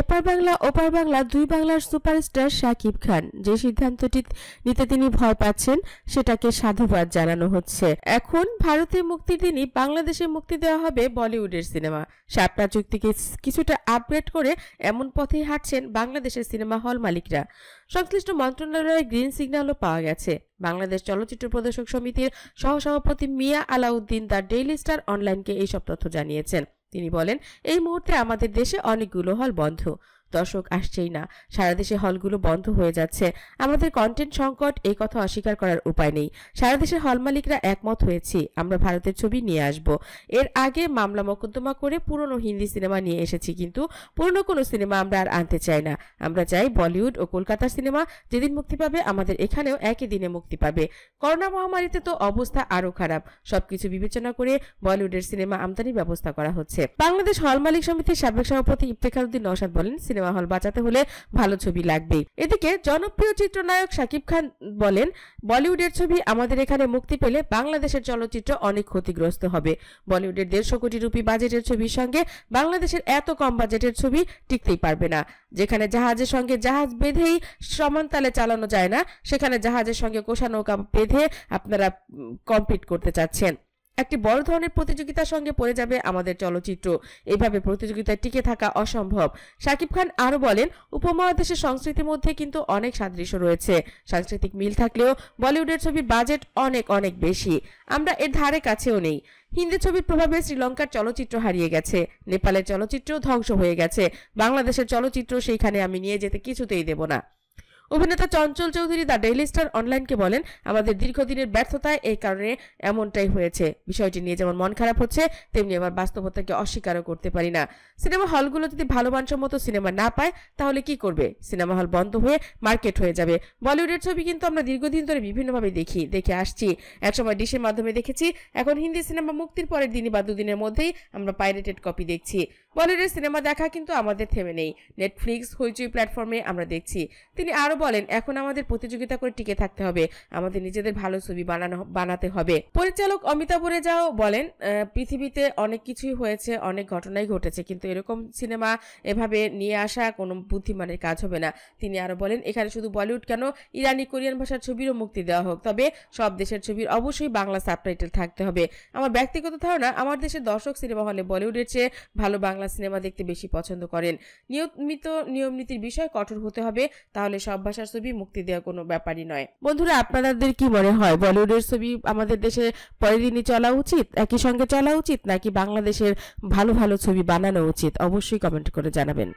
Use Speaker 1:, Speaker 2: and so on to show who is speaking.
Speaker 1: এপার বাংলা ওপার বাংলা দুই বাংলার সুপারস্টার শাকিব খান যে সিদ্ধান্তটি নিতে তিনি ভয় পাচ্ছেন সেটাকে সাধুবাদ জানানো হচ্ছে এখন ভারতে মুক্তি দিনই বাংলাদেশে মুক্তি দেওয়া হবে বলিউডের সিনেমা সাপটা চুক্তিকে কিছুটা আপগ্রেড করে এমন পথেই হাঁটছেন বাংলাদেশের সিনেমা হল মালিকরা সংশ্লিষ্ট মন্ত্রণালয়ের গ্রিন সিগন্যালও পাওয়া গেছে বাংলাদেশ চলচ্চিত্র প্রদর্শক সমিতির সহসভাপতি Mia Alauddin the Daily Star অনলাইনকে এইসব তথ্য জানিয়েছেন তিনি বলেন এই মুহূর্তে আমাদের দেশে অনেকগুলো হল বন্ধ দর্শক আসছেই না সারা দেশে হলগুলো বন্ধ হয়ে যাচ্ছে আমাদের কন্টেন্ট সংকট এই কথা অস্বীকার করার উপায় নেই সারা দেশের হল মালিকরা একমত হয়েছি আমরা ভারতের ছবি নিয়ে আসব এর আগে মামলা মকদ্দমা করে পুরনো হিন্দি সিনেমা নিয়ে এসেছি কিন্তু পুরনো কোনো সিনেমা আমরা আর আনতে চাই না আমরা চাই বলিউড ও কলকাতার সিনেমা যেদিন মুক্তি পাবে আমাদের এখানেও একই দিনে মুক্তি পাবে করোনা মহামারীতে তো অবস্থা আরও খারাপ সবকিছু বিবেচনা করে বলিউডের সিনেমা আমদানির ব্যবস্থা করা হচ্ছে বাংলাদেশ হল মালিক সমিতির সাবেক সভাপতি ইফতেখার উদ্দিন নসাদ বলেন সিনেমা সিনেমা হল বাঁচাতে হলে ভালো ছবি লাগবে এদিকে জনপ্রিয় চিত্রনায়ক শাকিব খান বলেন বলিউডের ছবি আমাদের এখানে মুক্তি পেলে বাংলাদেশের চলচ্চিত্র অনেক ক্ষতিগ্রস্ত হবে বলিউডের দেড়শো কোটি রুপি বাজেটের ছবির সঙ্গে বাংলাদেশের এত কম বাজেটের ছবি টিকতেই পারবে না যেখানে জাহাজের সঙ্গে জাহাজ বেঁধেই সমানতালে চালানো যায় না সেখানে জাহাজের সঙ্গে কোষা নৌকা বেঁধে আপনারা কম্পিট করতে চাচ্ছেন একটি বড় ধরনের প্রতিযোগিতার সঙ্গে পড়ে যাবে আমাদের চলচ্চিত্র এভাবে প্রতিযোগিতায় টিকে থাকা অসম্ভব সাকিব খান আরও বলেন উপমহাদেশের সংস্কৃতির মধ্যে কিন্তু অনেক সাদৃশ্য রয়েছে সাংস্কৃতিক মিল থাকলেও বলিউডের ছবির বাজেট অনেক অনেক বেশি আমরা এর ধারে কাছেও নেই হিন্দি ছবির প্রভাবে শ্রীলঙ্কার চলচ্চিত্র হারিয়ে গেছে নেপালের চলচ্চিত্র ধ্বংস হয়ে গেছে বাংলাদেশের চলচ্চিত্র সেইখানে আমি নিয়ে যেতে কিছুতেই দেব না অভিনেতা Chanchal Chowdhury the Daily Star অনলাইনকে বলেন আমাদের দীর্ঘদিনের ব্যর্থতায় এই কারণে এমনটাই হয়েছে বিষয়টি নিয়ে যেমন মন খারাপ হচ্ছে তেমনি আবার বাস্তবতাকে অস্বীকারও করতে পারি না সিনেমা হলগুলো যদি ভালো মানসম্মত সিনেমা না পায় তাহলে কি করবে সিনেমা হল বন্ধ হয়ে মার্কেট হয়ে যাবে বলিউডের ছবি কিন্তু আমরা দীর্ঘদিন ধরে বিভিন্নভাবে দেখি দেখে আসছি একসময় ডিশের মাধ্যমে দেখেছি এখন হিন্দি সিনেমা মুক্তির পরের দিনই বা দুদিনের মধ্যেই আমরা পাইরেটেড কপি দেখছি বলিউডের সিনেমা দেখা কিন্তু আমাদের থেমে নেই নেটফ্লিক্স হইচই প্ল্যাটফর্মে আমরা দেখছি তিনি আরও বলেন এখন আমাদের প্রতিযোগিতা করে টিকে থাকতে হবে আমাদের নিজেদের ভালো ছবি বানানো বানাতে হবে পরিচালক অমিতাভ যাও বলেন পৃথিবীতে অনেক কিছুই হয়েছে অনেক ঘটনাই ঘটেছে কিন্তু এরকম সিনেমা এভাবে নিয়ে আসা কোনো বুদ্ধিমানের কাজ হবে না তিনি আরও বলেন এখানে শুধু বলিউড কেন ইরানি কোরিয়ান ভাষার ছবিরও মুক্তি দেওয়া হোক তবে সব দেশের ছবির অবশ্যই বাংলা সাবটাইটেল থাকতে হবে আমার ব্যক্তিগত ধারণা আমার দেশের দর্শক সিনেমা হলে বলিউডের চেয়ে ভালো বাংলা সিনেমা দেখতে বেশি পছন্দ করেন নিয়মিত নিয়ম নীতির বিষয় কঠোর হতে হবে তাহলে সব ভাষার ছবি মুক্তি দেওয়া কোনো ব্যাপারই নয় বন্ধুরা আপনাদের কি মনে হয় বলিউডের ছবি আমাদের দেশে দিনই চলা উচিত একই সঙ্গে চলা উচিত নাকি বাংলাদেশের ভালো ভালো ছবি বানানো উচিত অবশ্যই কমেন্ট করে জানাবেন